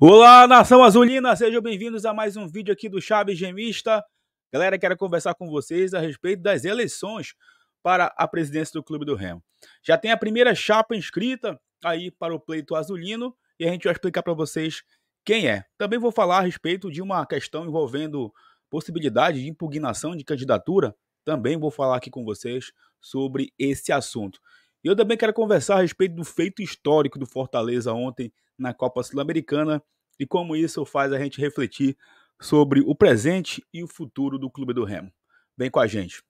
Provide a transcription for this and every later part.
Olá, nação azulina, sejam bem-vindos a mais um vídeo aqui do Chaves Gemista. Galera, quero conversar com vocês a respeito das eleições para a presidência do Clube do Remo. Já tem a primeira chapa inscrita aí para o pleito azulino e a gente vai explicar para vocês quem é. Também vou falar a respeito de uma questão envolvendo possibilidade de impugnação de candidatura. Também vou falar aqui com vocês sobre esse assunto. E eu também quero conversar a respeito do feito histórico do Fortaleza ontem na Copa Sul-Americana e como isso faz a gente refletir sobre o presente e o futuro do Clube do Remo. Vem com a gente.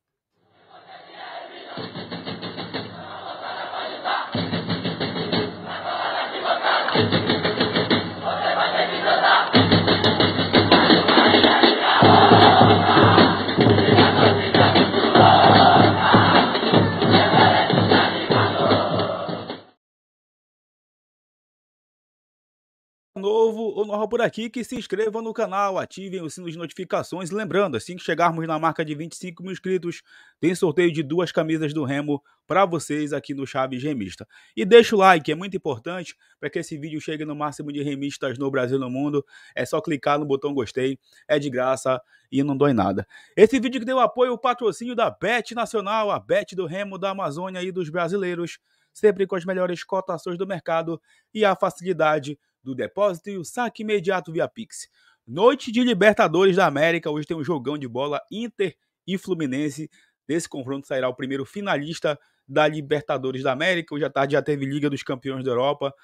novo ou nova por aqui, que se inscrevam no canal, ativem o sino de notificações. Lembrando, assim que chegarmos na marca de 25 mil inscritos, tem sorteio de duas camisas do Remo para vocês aqui no Chaves Remista. E deixa o like, é muito importante para que esse vídeo chegue no máximo de remistas no Brasil e no mundo. É só clicar no botão gostei, é de graça e não dói nada. Esse vídeo que deu apoio ao patrocínio da Bet Nacional, a Bet do Remo da Amazônia e dos brasileiros sempre com as melhores cotações do mercado e a facilidade do depósito e o saque imediato via Pix. Noite de Libertadores da América, hoje tem um jogão de bola Inter e Fluminense. Desse confronto sairá o primeiro finalista da Libertadores da América. Hoje à tarde já teve Liga dos Campeões da Europa,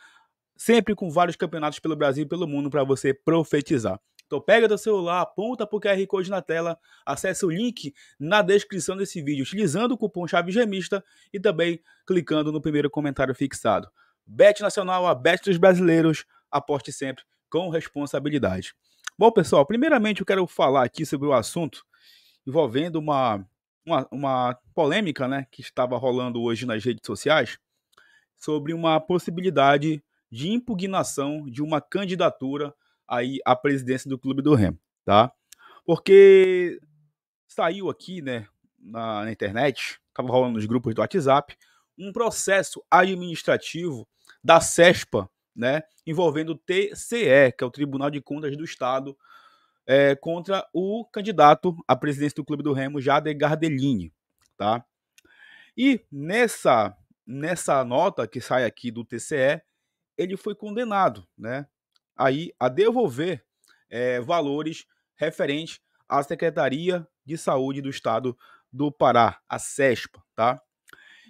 sempre com vários campeonatos pelo Brasil e pelo mundo para você profetizar. Então pega teu celular, aponta para o QR Code na tela, acessa o link na descrição desse vídeo, utilizando o cupom chave gemista e também clicando no primeiro comentário fixado. Bet Nacional, a Bet dos Brasileiros, aposte sempre com responsabilidade. Bom, pessoal, primeiramente eu quero falar aqui sobre o assunto envolvendo uma, uma, uma polêmica né, que estava rolando hoje nas redes sociais sobre uma possibilidade de impugnação de uma candidatura aí à presidência do Clube do Remo, tá? Porque saiu aqui, né, na, na internet, estava rolando nos grupos do WhatsApp, um processo administrativo da CESPA né, envolvendo o TCE, que é o Tribunal de Contas do Estado, é, contra o candidato à presidência do Clube do Remo, Jade Gardelini, tá? E nessa nessa nota que sai aqui do TCE, ele foi condenado, né, aí a devolver é, valores referentes à Secretaria de Saúde do Estado do Pará, a SESPA, tá?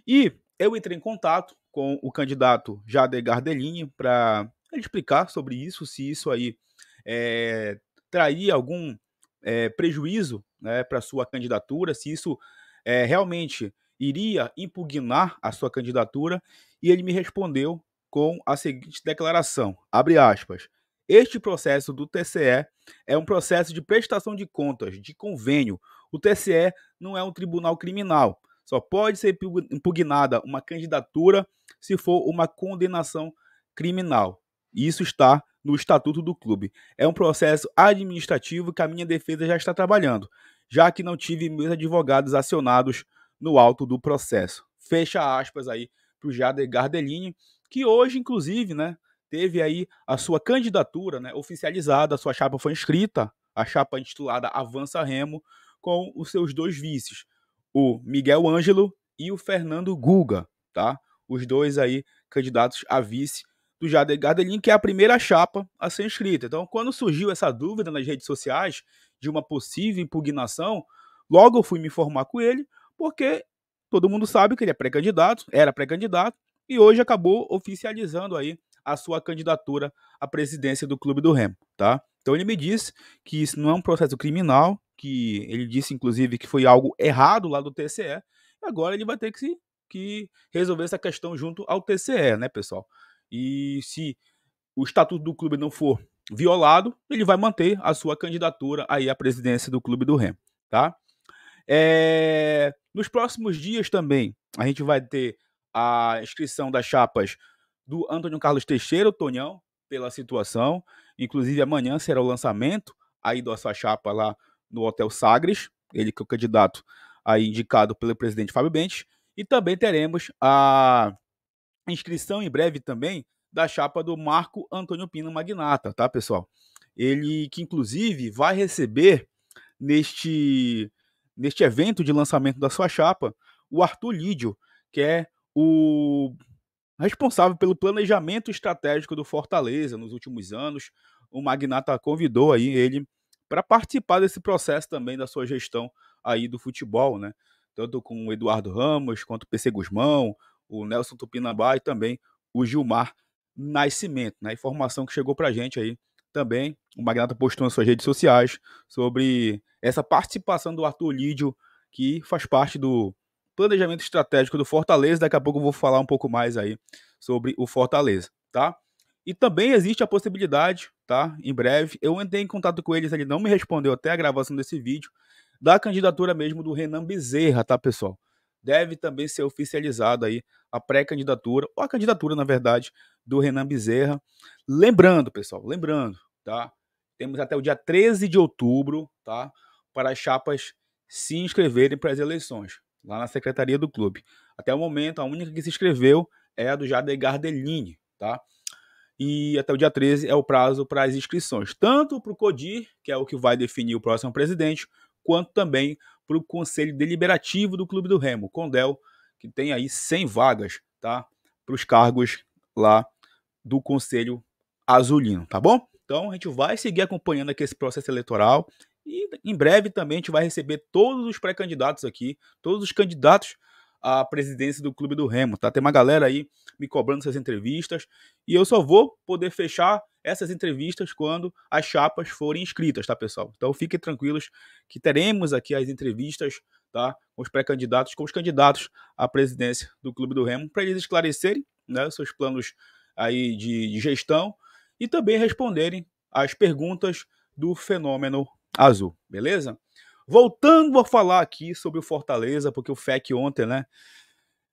E eu entrei em contato com o candidato Jader Gardelini para explicar sobre isso, se isso aí é, eh, traria algum é, prejuízo né, para sua candidatura, se isso é, realmente iria impugnar a sua candidatura, e ele me respondeu com a seguinte declaração, abre aspas, este processo do TCE é um processo de prestação de contas, de convênio. O TCE não é um tribunal criminal. Só pode ser impugnada uma candidatura se for uma condenação criminal. Isso está no estatuto do clube. É um processo administrativo que a minha defesa já está trabalhando, já que não tive meus advogados acionados no alto do processo. Fecha aspas aí para o Jader Gardelini, que hoje, inclusive, né, teve aí a sua candidatura né, oficializada, a sua chapa foi inscrita, a chapa intitulada Avança Remo, com os seus dois vices, o Miguel Ângelo e o Fernando Guga, tá? os dois aí candidatos a vice do Jader Gardelin, que é a primeira chapa a ser inscrita. Então, quando surgiu essa dúvida nas redes sociais de uma possível impugnação, logo eu fui me informar com ele, porque todo mundo sabe que ele é pré-candidato, era pré-candidato, e hoje acabou oficializando aí a sua candidatura à presidência do Clube do Remo, tá? Então ele me disse que isso não é um processo criminal, que ele disse inclusive que foi algo errado lá do TCE, agora ele vai ter que se que resolver essa questão junto ao TCE, né, pessoal? E se o estatuto do clube não for violado, ele vai manter a sua candidatura aí à presidência do clube do Remo, tá? É... Nos próximos dias também a gente vai ter a inscrição das chapas do Antônio Carlos Teixeira, o Tonhão, pela situação. Inclusive amanhã será o lançamento aí da sua chapa lá no Hotel Sagres, ele que é o candidato aí indicado pelo presidente Fábio Bentes. E também teremos a inscrição em breve também da chapa do Marco Antônio Pina Magnata, tá, pessoal? Ele que inclusive vai receber neste neste evento de lançamento da sua chapa o Arthur Lídio, que é o responsável pelo planejamento estratégico do Fortaleza nos últimos anos. O Magnata convidou aí ele para participar desse processo também da sua gestão aí do futebol, né? tanto com o Eduardo Ramos, quanto o PC Guzmão, o Nelson Tupinambá e também o Gilmar Nascimento. Né? Informação que chegou para a gente aí também. O Magnata postou nas suas redes sociais sobre essa participação do Arthur Lídio, que faz parte do planejamento estratégico do Fortaleza. Daqui a pouco eu vou falar um pouco mais aí sobre o Fortaleza, tá? E também existe a possibilidade, tá? Em breve, eu entrei em contato com eles, ele não me respondeu até a gravação desse vídeo, da candidatura mesmo do Renan Bezerra, tá, pessoal? Deve também ser oficializada aí a pré-candidatura, ou a candidatura, na verdade, do Renan Bezerra. Lembrando, pessoal, lembrando, tá? Temos até o dia 13 de outubro, tá? Para as chapas se inscreverem para as eleições, lá na secretaria do clube. Até o momento, a única que se inscreveu é a do Jader Gardelini, tá? E até o dia 13 é o prazo para as inscrições, tanto para o CODIR, que é o que vai definir o próximo presidente, quanto também para o Conselho Deliberativo do Clube do Remo, Condel, que tem aí 100 vagas, tá? Para os cargos lá do Conselho Azulino, tá bom? Então a gente vai seguir acompanhando aqui esse processo eleitoral e em breve também a gente vai receber todos os pré-candidatos aqui, todos os candidatos à presidência do Clube do Remo, tá? Tem uma galera aí me cobrando essas entrevistas e eu só vou poder fechar essas entrevistas quando as chapas forem inscritas, tá, pessoal? Então fiquem tranquilos que teremos aqui as entrevistas, tá? Com os pré-candidatos, com os candidatos à presidência do Clube do Remo, para eles esclarecerem né, seus planos aí de, de gestão e também responderem às perguntas do fenômeno azul, beleza? Voltando a falar aqui sobre o Fortaleza, porque o FEC ontem, né?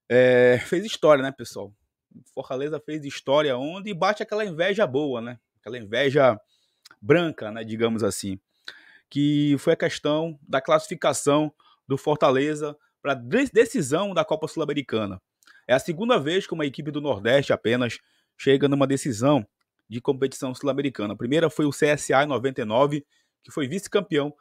É, fez história, né, pessoal? Fortaleza fez história onde bate aquela inveja boa, né? Aquela inveja branca, né, digamos assim, que foi a questão da classificação do Fortaleza para decisão da Copa Sul-Americana. É a segunda vez que uma equipe do Nordeste apenas chega numa decisão de competição sul-americana. A primeira foi o CSA em 99, que foi vice-campeão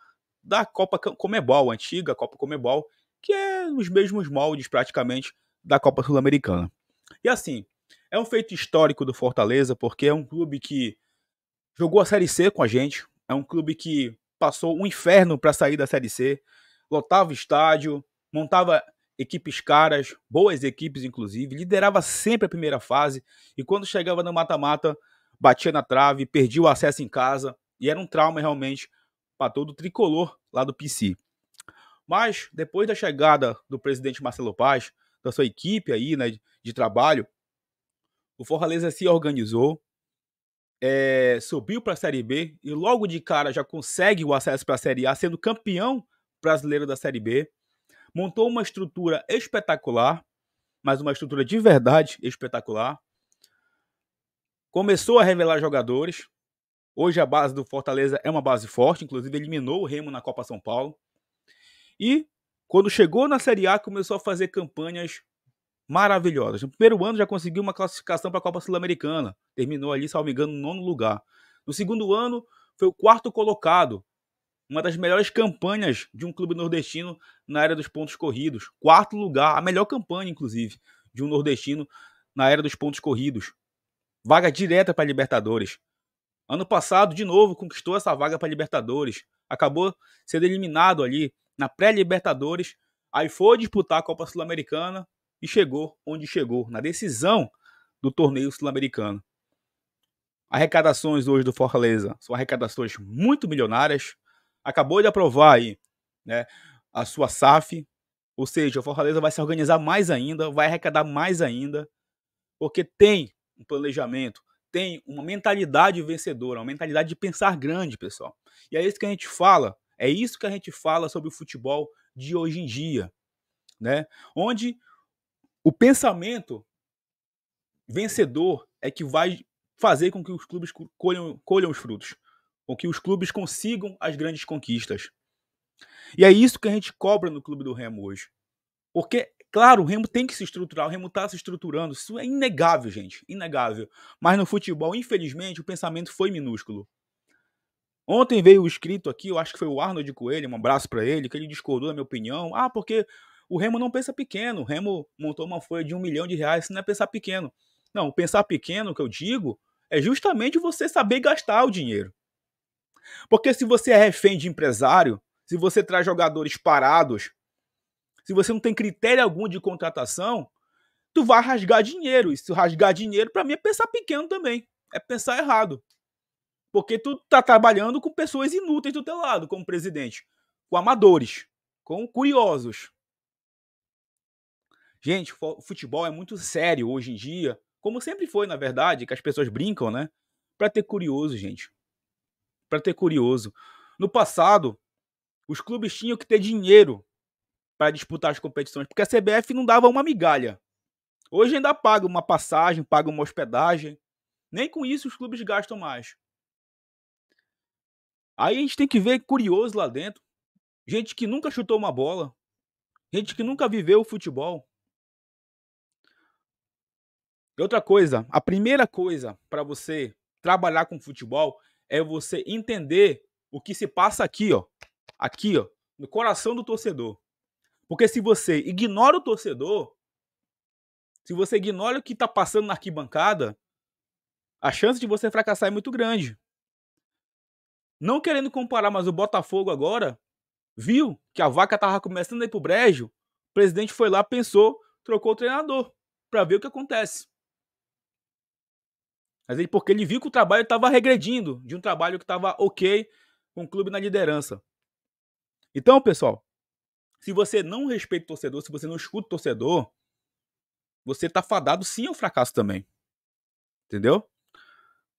da Copa Comebol, a antiga Copa Comebol, que é nos mesmos moldes praticamente da Copa Sul-Americana. E assim, é um feito histórico do Fortaleza, porque é um clube que jogou a Série C com a gente, é um clube que passou um inferno para sair da Série C, lotava estádio, montava equipes caras, boas equipes inclusive, liderava sempre a primeira fase e quando chegava no mata-mata, batia na trave, perdia o acesso em casa e era um trauma realmente para todo o tricolor lá do PC. Mas depois da chegada do presidente Marcelo Paz, da sua equipe aí, né, de trabalho, o Fortaleza se organizou, é, subiu para a Série B e logo de cara já consegue o acesso para a Série A, sendo campeão brasileiro da Série B. Montou uma estrutura espetacular, mas uma estrutura de verdade espetacular. Começou a revelar jogadores. Hoje a base do Fortaleza é uma base forte, inclusive eliminou o Remo na Copa São Paulo. E quando chegou na Série A, começou a fazer campanhas maravilhosas. No primeiro ano já conseguiu uma classificação para a Copa Sul-Americana, terminou ali, salvo engano, no nono lugar. No segundo ano, foi o quarto colocado, uma das melhores campanhas de um clube nordestino na área dos pontos corridos. Quarto lugar, a melhor campanha, inclusive, de um nordestino na área dos pontos corridos. Vaga direta para a Libertadores. Ano passado, de novo, conquistou essa vaga para a Libertadores. Acabou sendo eliminado ali na pré-Libertadores. Aí foi disputar a Copa Sul-Americana, e chegou onde chegou, na decisão do torneio sul-americano. Arrecadações hoje do Fortaleza são arrecadações muito milionárias. Acabou de aprovar aí né, a sua SAF, ou seja, o Fortaleza vai se organizar mais ainda, vai arrecadar mais ainda, porque tem um planejamento, tem uma mentalidade vencedora, uma mentalidade de pensar grande, pessoal. E é isso que a gente fala, é isso que a gente fala sobre o futebol de hoje em dia, né? Onde o pensamento vencedor é que vai fazer com que os clubes colham, colham os frutos, com que os clubes consigam as grandes conquistas. E é isso que a gente cobra no clube do Remo hoje. Porque, claro, o Remo tem que se estruturar, o Remo está se estruturando, isso é inegável, gente, inegável. Mas no futebol, infelizmente, o pensamento foi minúsculo. Ontem veio escrito aqui, eu acho que foi o Arnold Coelho, um abraço para ele, que ele discordou da minha opinião. Ah, porque o Remo não pensa pequeno. O Remo montou uma folha de um milhão de reais, isso não é pensar pequeno. Não, pensar pequeno, que eu digo, é justamente você saber gastar o dinheiro. Porque se você é refém de empresário, se você traz jogadores parados, se você não tem critério algum de contratação, tu vai rasgar dinheiro. E se rasgar dinheiro, para mim, é pensar pequeno também. É pensar errado. Porque tu tá trabalhando com pessoas inúteis do teu lado, como presidente. Com amadores, com curiosos. Gente, futebol é muito sério hoje em dia, como sempre foi, na verdade, que as pessoas brincam, né? Para ter curioso, gente. Para ter curioso. No passado, os clubes tinham que ter dinheiro para disputar as competições, porque a CBF não dava uma migalha. Hoje ainda paga uma passagem, paga uma hospedagem. Nem com isso os clubes gastam mais. Aí a gente tem que ver curioso lá dentro. Gente que nunca chutou uma bola. Gente que nunca viveu o futebol. E outra coisa, a primeira coisa para você trabalhar com futebol é você entender o que se passa aqui, ó. Aqui, ó, no coração do torcedor. Porque se você ignora o torcedor, se você ignora o que está passando na arquibancada, a chance de você fracassar é muito grande. Não querendo comparar, mas o Botafogo agora viu que a vaca estava começando a ir pro brejo, o presidente foi lá, pensou, trocou o treinador para ver o que acontece. Mas ele, porque ele viu que o trabalho estava regredindo de um trabalho que estava ok com o clube na liderança. Então, pessoal, se você não respeita o torcedor, se você não escuta o torcedor, você está fadado sim ao fracasso também. Entendeu?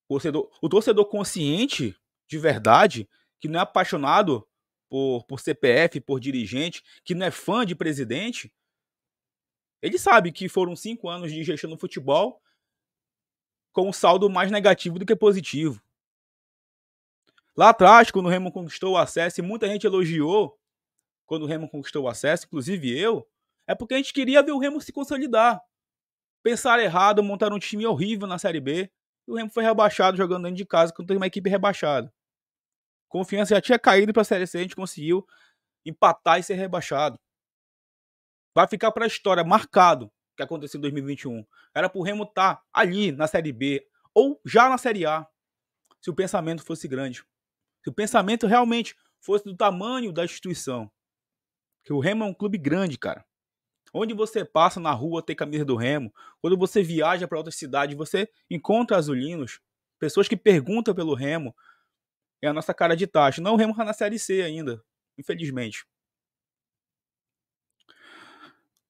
O torcedor, o torcedor consciente, de verdade, que não é apaixonado por, por CPF, por dirigente, que não é fã de presidente, ele sabe que foram cinco anos de gestão no futebol com um saldo mais negativo do que positivo. Lá atrás, quando o Remo conquistou o acesso, e muita gente elogiou quando o Remo conquistou o acesso, inclusive eu, é porque a gente queria ver o Remo se consolidar. Pensaram errado, montaram um time horrível na Série B, e o Remo foi rebaixado jogando dentro de casa quando tem uma equipe rebaixada. Confiança já tinha caído para a Série C, a gente conseguiu empatar e ser rebaixado. Vai ficar para a história marcado que aconteceu em 2021. Era pro Remo estar tá ali na Série B ou já na Série A, se o pensamento fosse grande. Se o pensamento realmente fosse do tamanho da instituição. Que o Remo é um clube grande, cara. Onde você passa na rua tem camisa do Remo. Quando você viaja para outra cidade, você encontra azulinos, pessoas que perguntam pelo Remo. É a nossa cara de taxa. Não, o Remo está na Série C ainda, infelizmente.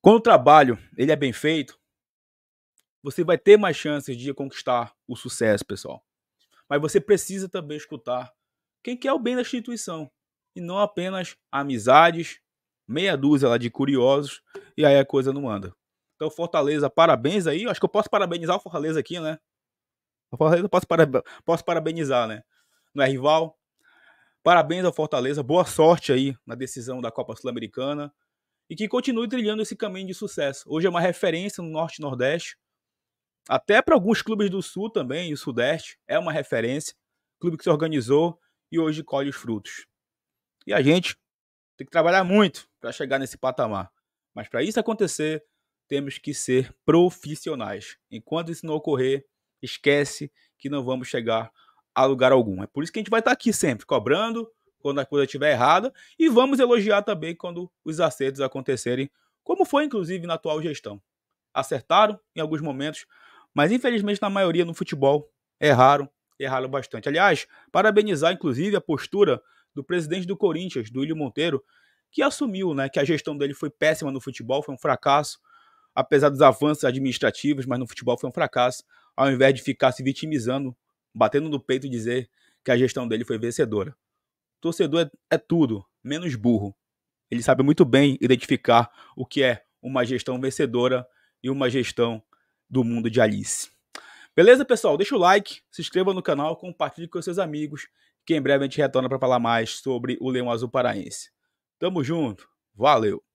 Quando o trabalho ele é bem feito, você vai ter mais chances de conquistar o sucesso, pessoal. Mas você precisa também escutar quem quer é o bem da instituição e não apenas amizades, meia dúzia lá de curiosos e aí a coisa não anda. Então Fortaleza, parabéns aí. Acho que eu posso parabenizar o Fortaleza aqui, né? O Fortaleza posso, posso parabenizar, né? Não é rival. Parabéns ao Fortaleza. Boa sorte aí na decisão da Copa Sul-Americana e que continue trilhando esse caminho de sucesso. Hoje é uma referência no Norte e Nordeste, até para alguns clubes do Sul também, e Sudeste, é uma referência. Clube que se organizou e hoje colhe os frutos. E a gente tem que trabalhar muito para chegar nesse patamar. Mas para isso acontecer, temos que ser profissionais. Enquanto isso não ocorrer, esquece que não vamos chegar a lugar algum. É por isso que a gente vai estar tá aqui sempre, cobrando, quando a coisa estiver errada, e vamos elogiar também quando os acertos acontecerem, como foi inclusive na atual gestão. Acertaram em alguns momentos, mas infelizmente na maioria no futebol erraram, erraram bastante. Aliás, parabenizar inclusive a postura do presidente do Corinthians, do Ilho Monteiro, que assumiu né, que a gestão dele foi péssima no futebol, foi um fracasso, apesar dos avanços administrativos, mas no futebol foi um fracasso, ao invés de ficar se vitimizando, batendo no peito e dizer que a gestão dele foi vencedora torcedor é, é tudo, menos burro. Ele sabe muito bem identificar o que é uma gestão vencedora e uma gestão do mundo de Alice. Beleza, pessoal? Deixa o like, se inscreva no canal, compartilhe com seus amigos, que em breve a gente retorna para falar mais sobre o Leão Azul Paraense. Tamo junto, valeu!